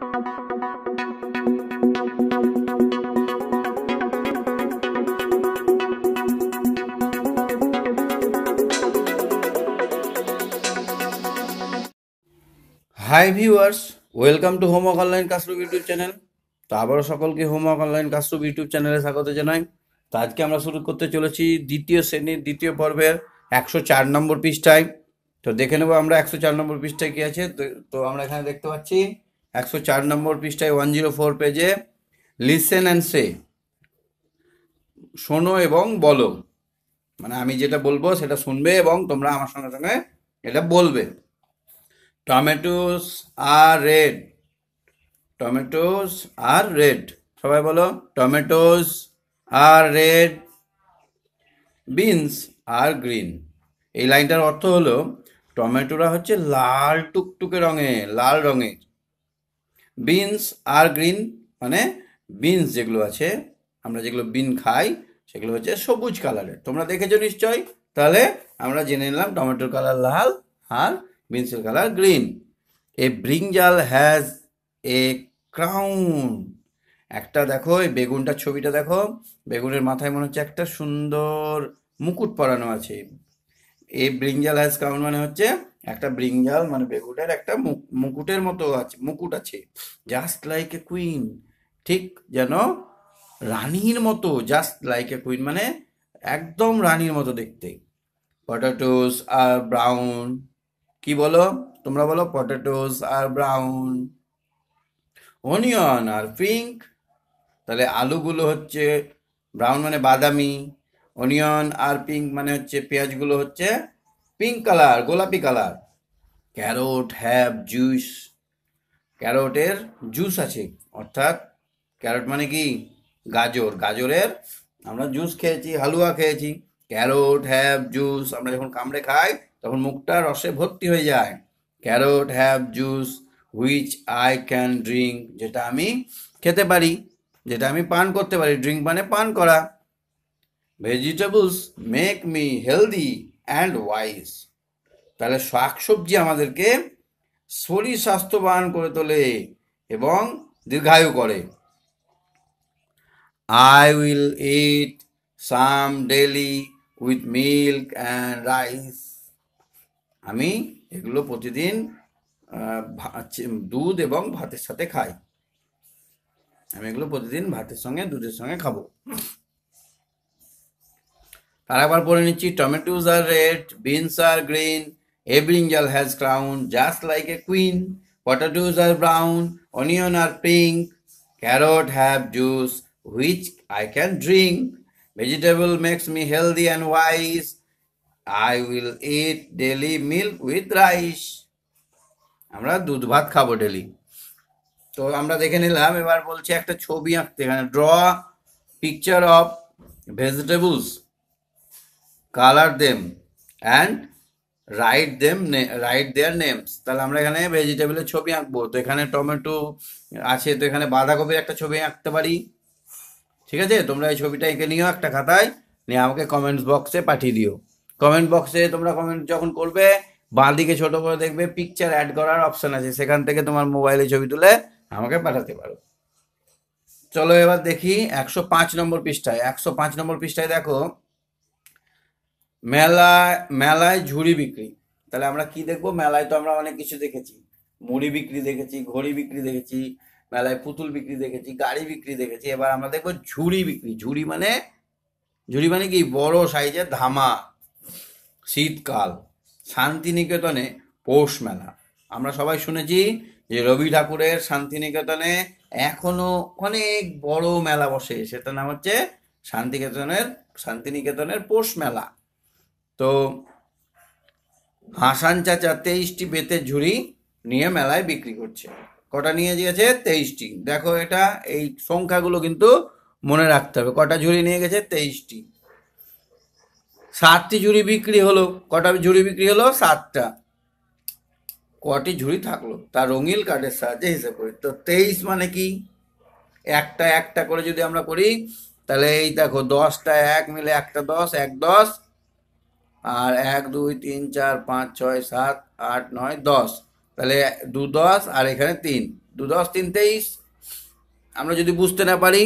high viewers welcome to homework online কাস্টুব YouTube channel তো আবারও সকলকে হোমওয়ার্ক অনলাইন কাস্টুব ইউটিউব চ্যানেলে স্বাগত জানাই তো আজকে আমরা শুরু করতে চলেছি দ্বিতীয় শ্রেণীর দ্বিতীয় পর্বের একশো চার নম্বর পৃষ্ঠায় তো দেখে নেবো আমরা একশো চার নম্বর পৃষ্ঠায় কী আছে তো আমরা এখানে দেখতে পাচ্ছি একশো চার নম্বর পৃষ্ঠায় ওয়ান জিরো ফোর পেজে লিসেন অ্যান্ড সে শোনো এবং বলো মানে আমি যেটা বলবো সেটা শুনবে এবং তোমরা আমার সঙ্গে সঙ্গে এটা বলবে tomatoes are red tomatoes are red সবাই বলো tomatoes are red beans are green এই লাইনটার অর্থ হলো টমেটোরা হচ্ছে লাল টুকটুকে রঙে লাল রঙের বিনস আর গ্রিন মানে বিনস যেগুলো আছে আমরা যেগুলো বিন খাই সেগুলো হচ্ছে সবুজ কালারের তোমরা দেখেছো নিশ্চয় তাহলে আমরা জেনে নিলাম টমেটোর কালার লাল আর বিনসের colour green a brinjal has a crown একটা দেখো এই বেগুনটার ছবিটা দেখো বেগুনের মাথায় মনে হচ্ছে একটা সুন্দর মুকুট পরানো আছে এ ব্রিঞ্জাল হ্যাজ ক্রাউন মানে হচ্ছে একটা ব্রিঞ্জাল মানে বেগুনের একটা মুকুটের মতো আছে মুকুট আছে জাস্ট লাইক এ কুইন ঠিক যেন রানীর মতো জাস্ট লাইক এ কুইন মানে একদম রানীর মতো দেখতে পটেটোস আর ব্রাউন কি বলো তোমরা বলো potatoes are brown onion are pink তাহলে আলুগুলো হচ্ছে ব্রাউন মানে বাদামি অনিয়ন আর পিঙ্ক মানে হচ্ছে পেঁয়াজগুলো হচ্ছে পিঙ্ক কালার গোলাপি কালার ক্যারোট হ্যাভ জুস ক্যারোটের জুস আছে অর্থাৎ ক্যারোট মানে কি গাজর গাজরের আমরা জুস খেয়েছি হালুয়া খেয়েছি ক্যারোট হ্যাভ জুস আমরা যখন কামড়ে খাই তখন মুখটা রসে ভর্তি হয়ে যায় carrot have juice which I can drink যেটা আমি খেতে পারি যেটা আমি পান করতে পারি ড্রিঙ্ক মানে পান করা vegetables make me healthy and wise তাহলে শাক সবজি আমাদেরকে শরীর স্বাস্থ্যবান করে তোলে এবং দীর্ঘায়ু করে I will eat some daily with milk and rice আমি এগুলো প্রতিদিন দুধ এবং ভাতের সাথে খাই আমি এগুলো প্রতিদিন ভাতের সঙ্গে দুধের সঙ্গে খাবো আর আবার বলে নিচ্ছি tomatoes are red beans are green a brinjal has crown just like a queen potatoes are brown onion are pink carrot have juice which I can drink vegetable makes me healthy and wise I will eat daily milk with rice আমরা দুধ ভাত খাবো daily তো আমরা দেখে নিলাম এবার বলছি একটা ছবি আঁকতে এখানে draw picture of vegetables colour them and write them write their names তাহলে আমরা এখানে ভেজিটেবলের ছবি আঁকবো তো এখানে টমেটো আছে তো এখানে বাঁধাকপির একটা ছবি আঁকতে পারি ঠিক আছে তোমরা এই ছবিটা এঁকে নিও একটা খাতায় নিয়ে আমাকে কমেন্টস বক্সে পাঠিয়ে দিও কমেন্ট বক্সে তোমরা কমেন্ট যখন করবে বাঁ দিকে ছোটো করে দেখবে পিকচার অ্যাড করার অপশান আছে সেখান থেকে তোমার মোবাইলে ছবি তুলে আমাকে পাঠাতে পারো চলো এবার দেখি একশো পাঁচ নম্বর পৃষ্ঠায় একশো পাঁচ নম্বর পৃষ্ঠায় দেখো মেলায় মেলায় ঝুড়ি বিক্রি তাহলে আমরা কি দেখব মেলায় তো আমরা অনেক কিছু দেখেছি মুড়ি বিক্রি দেখেছি ঘড়ি বিক্রি দেখেছি মেলায় পুতুল বিক্রি দেখেছি গাড়ি বিক্রি দেখেছি এবার আমরা দেখবো ঝুড়ি বিক্রি ঝুড়ি মানে ঝুড়ি মানে কি বড় সাইজের ধামা শীতকাল শান্তিনিকেতনে পৌষ মেলা আমরা সবাই শুনেছি যে রবি ঠাকুরের শান্তিনিকেতনে এখনো অনেক বড় মেলা বসে সেটার নাম হচ্ছে শান্তিকেতনের শান্তিনিকেতনের পৌষ মেলা তো হাসান চাচা তেইশটি বেতের ঝুড়ি নিয়ে মেলায় বিক্রি করছে কটা নিয়ে গেছে তেইশটি দেখো এটা এই সংখ্যাগুলো কিন্তু মনে রাখতে হবে কটা ঝুড়ি নিয়ে গেছে তেইশটি সাতটি ঝুড়ি বিক্রি হলো কটা ঝুড়ি বিক্রি হলো সাতটা কটি ঝুড়ি থাকলো তা রঙিল কার্ডের সাহায্যে হিসেব করি তো তেইশ মানে কি একটা একটা করে যদি আমরা করি তাহলে এই দেখো দশটা এক মিলে একটা দশ এক দশ আর এক দুই তিন চার পাঁচ ছয় সাত আট নয় দশ তাহলে দু দশ আর এখানে তিন দু দশ তিন তেইশ আমরা যদি বুঝতে না পারি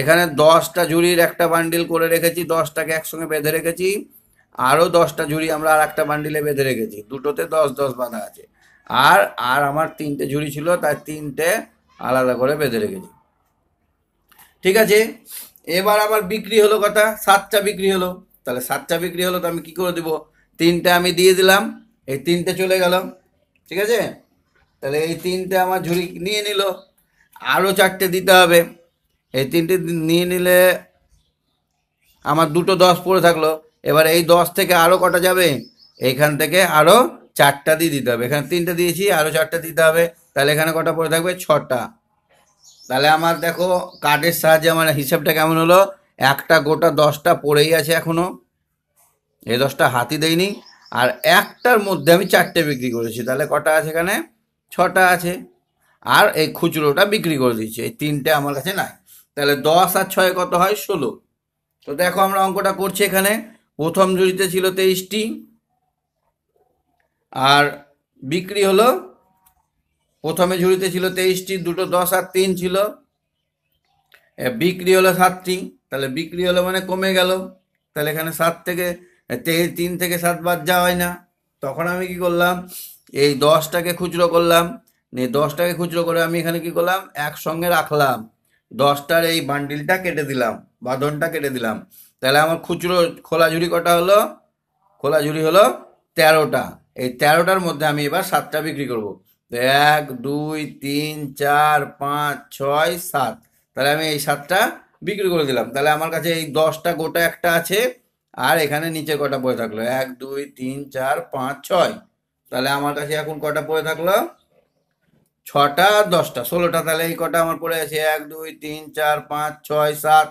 এখানে দশটা ঝুড়ির একটা বান্ডিল করে রেখেছি দশটাকে একসঙ্গে বেঁধে রেখেছি আরও দশটা ঝুড়ি আমরা আর একটা বান্ডিলে বেঁধে রেখেছি দুটোতে দশ দশ বাঁধা আছে আর আর আমার তিনটে ঝুড়ি ছিল তার তিনটে আলাদা করে বেঁধে রেখেছি ঠিক আছে এবার আবার বিক্রি হলো কথা সাতটা বিক্রি হলো তাহলে সাতটা বিক্রি হলো তো আমি কি করে দেবো তিনটা আমি দিয়ে দিলাম এই তিনটে চলে গেল ঠিক আছে তাহলে এই তিনটে আমার ঝুড়ি নিয়ে নিল আরও চারটে দিতে হবে এই তিনটে নিয়ে নিলে আমার দুটো দশ পড়ে থাকলো এবার এই দশ থেকে আরও কটা যাবে এইখান থেকে আরও চারটা দিয়ে দিতে হবে এখানে তিনটা দিয়েছি আরও চারটা দিতে হবে তাহলে এখানে কটা পড়ে থাকবে ছটা তাহলে আমার দেখো কার্ডের সাহায্যে আমার হিসাবটা কেমন হলো একটা গোটা দশটা পড়েই আছে এখনও এ দশটা হাতি দেয়নি আর একটার মধ্যে আমি চারটে বিক্রি করেছি তাহলে কটা আছে এখানে ছটা আছে আর এই খুচরোটা বিক্রি করে দিচ্ছি এই তিনটে আমার কাছে নাই তাহলে দশ আর ছয় কত হয় ষোলো তো দেখো আমরা অঙ্কটা করছি এখানে প্রথম জুড়িতে ছিল তেইশটি আর বিক্রি হলো প্রথমে ঝুড়িতে ছিল তেইশটি দুটো দশ আর তিন ছিল বিক্রি হলো সাতটি তাহলে বিক্রি হলো মানে কমে গেল তাহলে এখানে সাত থেকে তিন থেকে সাত বাদ যাওয়া হয় না তখন আমি কি করলাম এই দশটাকে খুচরো করলাম নিয়ে দশটাকে খুচরো করে আমি এখানে কি করলাম একসঙ্গে রাখলাম দশটার এই বান্ডিলটা কেটে দিলাম বাঁধনটা কেটে দিলাম তাহলে আমার খুচরো খোলা ঝুড়ি কটা হলো খোলা ঝুড়ি হলো তেরোটা এই তেরোটার মধ্যে আমি এবার সাতটা বিক্রি করব এক দুই তিন চার পাঁচ ছয় সাত তাহলে আমি এই সাতটা বিক্রি করে দিলাম তাহলে আমার কাছে এই দশটা গোটা একটা আছে আর এখানে নিচে কটা পড়ে থাকলো এক দুই তিন চার পাঁচ ছয় তাহলে আমার কাছে এখন কটা পড়ে থাকলো ছটা দশটা ষোলোটা তাহলে এই কটা আমার পড়ে আছে এক দুই তিন চার পাঁচ ছয় সাত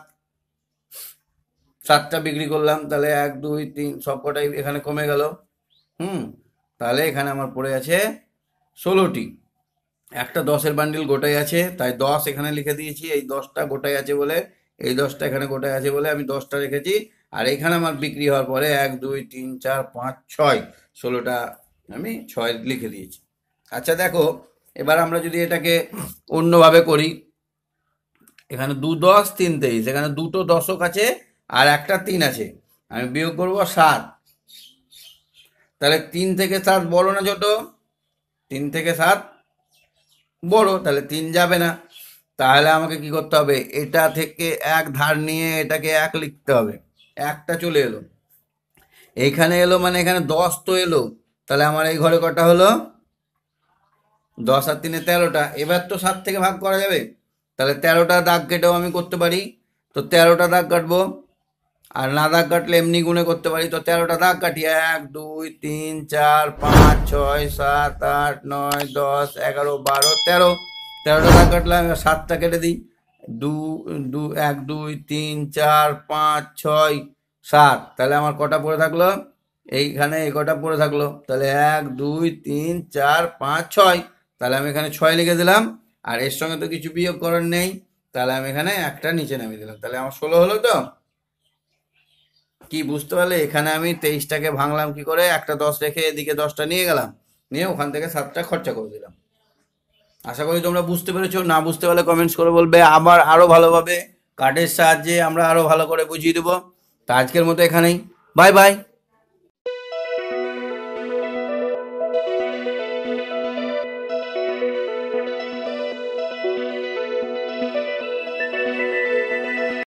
সাতটা বিক্রি করলাম তাহলে এক দুই তিন সব কটাই এখানে কমে গেল হুম তাহলে এখানে আমার পড়ে আছে ষোলোটি একটা দশের বান্ডিল গোটাই আছে তাই দশ এখানে লিখে দিয়েছি এই দশটা গোটাই আছে বলে এই দশটা এখানে গোটায় আছে বলে আমি দশটা রেখেছি আর এখানে আমার বিক্রি হওয়ার পরে এক দুই তিন চার পাঁচ ছয় ষোলোটা আমি ছয় লিখে দিয়েছি আচ্ছা দেখো এবার আমরা যদি এটাকে অন্যভাবে করি এখানে দু দশ তিন তেইশ এখানে দুটো দশক আছে আর একটা তিন আছে আমি বিয়োগ করবো সাত তাহলে তিন থেকে সাত বড় না ছোট তিন থেকে সাত বড় তাহলে তিন যাবে না তাহলে আমাকে কি করতে হবে এটা থেকে এক ধার নিয়ে এটাকে এক লিখতে হবে একটা চলে এলো এখানে এলো মানে এখানে দশ তো এলো তাহলে আমার এই ঘরে কটা হলো দশ আর তিনে তেরোটা এবার তো সাত থেকে ভাগ করা যাবে তাহলে তেরোটা দাগ কেটেও আমি করতে পারি তো তেরোটা দাগ কাটবো আর না দাগ কাটলে এমনি গুণে করতে পারি তো তেরোটা দাগ কাটি এক দুই তিন চার পাঁচ ছয় সাত আট নয় দশ এগারো বারো তেরো তেরো টাকা কাটলাম সাতটা কেটে দিই দু দু এক দুই তিন চার পাঁচ ছয় সাত তাহলে আমার কটা পড়ে থাকলো এইখানে এই কটা পড়ে থাকলো তাহলে এক দুই তিন চার পাঁচ ছয় তাহলে আমি এখানে ছয় লিখে দিলাম আর এর সঙ্গে তো কিছু বিয়োগ করার নেই তাহলে আমি এখানে একটা নিচে নামিয়ে দিলাম তাহলে আমার ষোলো হলো তো কি বুঝতে পারলে এখানে আমি তেইশটাকে ভাঙলাম কি করে একটা দশ রেখে এদিকে দশটা নিয়ে গেলাম নিয়ে ওখান থেকে সাতটা খরচা করে দিলাম আশা করি তোমরা বুঝতে পেরেছো না বুঝতে পারলে কমেন্টস করে বলবে আবার আরও ভালোভাবে কার্ডের সাহায্যে আমরা আরও ভালো করে বুঝিয়ে দেবো তো আজকের মতো এখানেই বাই বাই